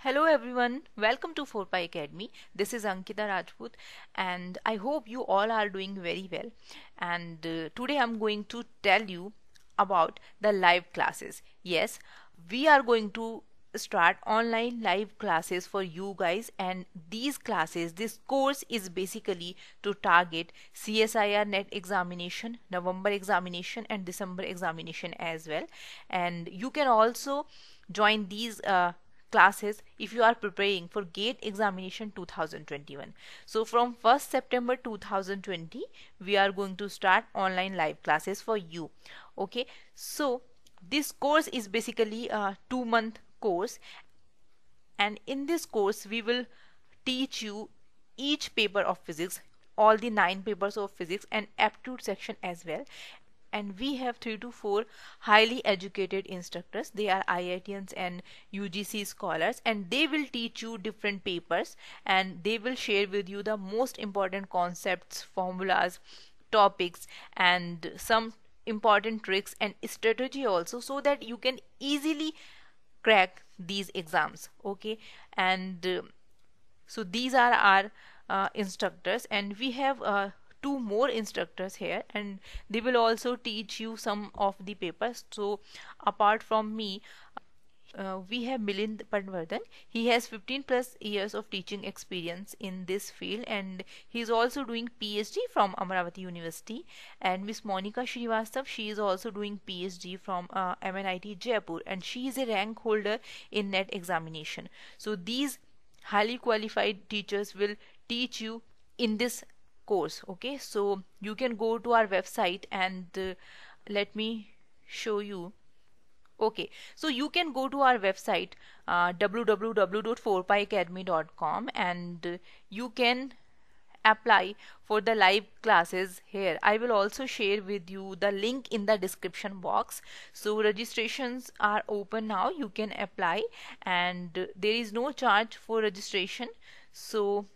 Hello everyone, welcome to 4Pi Academy. This is Ankita Rajput and I hope you all are doing very well. And uh, today I'm going to tell you about the live classes. Yes, we are going to start online live classes for you guys and these classes this course is basically to target CSIR net examination November examination and December examination as well and you can also join these uh, classes if you are preparing for GATE examination 2021. So from 1st September 2020 we are going to start online live classes for you. Okay. So this course is basically a two month course and in this course we will teach you each paper of physics all the nine papers of physics and aptitude section as well and we have three to four highly educated instructors they are iitians and ugc scholars and they will teach you different papers and they will share with you the most important concepts formulas topics and some important tricks and strategy also so that you can easily crack these exams okay and uh, so these are our uh, instructors and we have uh, two more instructors here and they will also teach you some of the papers so apart from me uh, we have Milind Panvardhan. He has 15 plus years of teaching experience in this field and he is also doing PhD from Amravati University. And Miss Monica Srivastav, she is also doing PhD from uh, MNIT Jaipur and she is a rank holder in NET examination. So these highly qualified teachers will teach you in this course okay so you can go to our website and uh, let me show you okay so you can go to our website uh, www.4pyacademy.com and uh, you can apply for the live classes here i will also share with you the link in the description box so registrations are open now you can apply and uh, there is no charge for registration so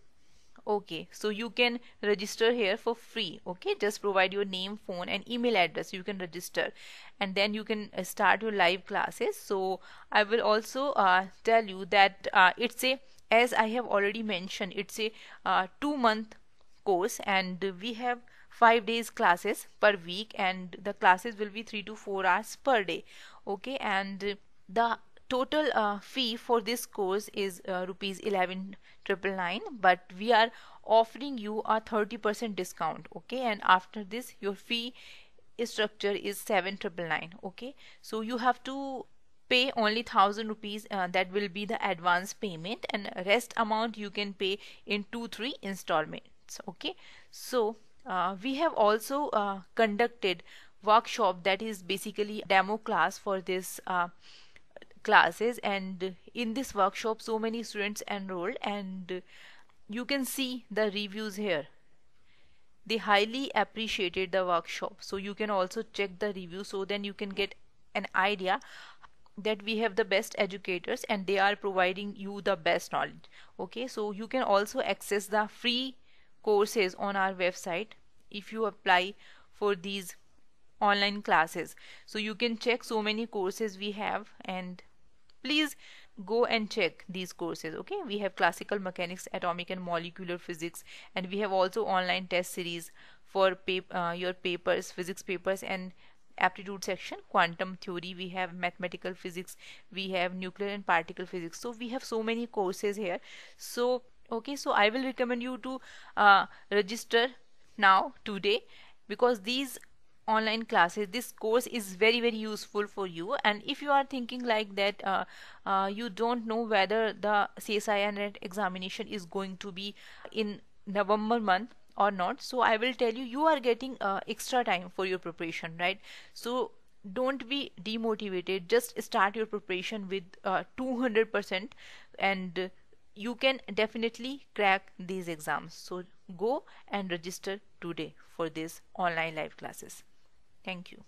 okay so you can register here for free okay just provide your name phone and email address you can register and then you can uh, start your live classes so i will also uh, tell you that uh, it's a as i have already mentioned it's a uh, two month course and we have five days classes per week and the classes will be three to four hours per day okay and the total uh, fee for this course is uh, rupees 11999 but we are offering you a 30% discount okay and after this your fee structure is 7999 okay so you have to pay only 1000 rupees uh, that will be the advance payment and rest amount you can pay in 2 3 installments okay so uh, we have also uh, conducted workshop that is basically demo class for this uh, classes and in this workshop so many students enrolled and you can see the reviews here they highly appreciated the workshop so you can also check the review so then you can get an idea that we have the best educators and they are providing you the best knowledge okay so you can also access the free courses on our website if you apply for these online classes so you can check so many courses we have and please go and check these courses okay we have classical mechanics atomic and molecular physics and we have also online test series for pap uh, your papers physics papers and aptitude section quantum theory we have mathematical physics we have nuclear and particle physics so we have so many courses here so okay so i will recommend you to uh, register now today because these online classes this course is very very useful for you and if you are thinking like that uh, uh, you don't know whether the CSI CSIR examination is going to be in November month or not so I will tell you you are getting uh, extra time for your preparation right so don't be demotivated just start your preparation with 200% uh, and you can definitely crack these exams so go and register today for these online live classes Thank you.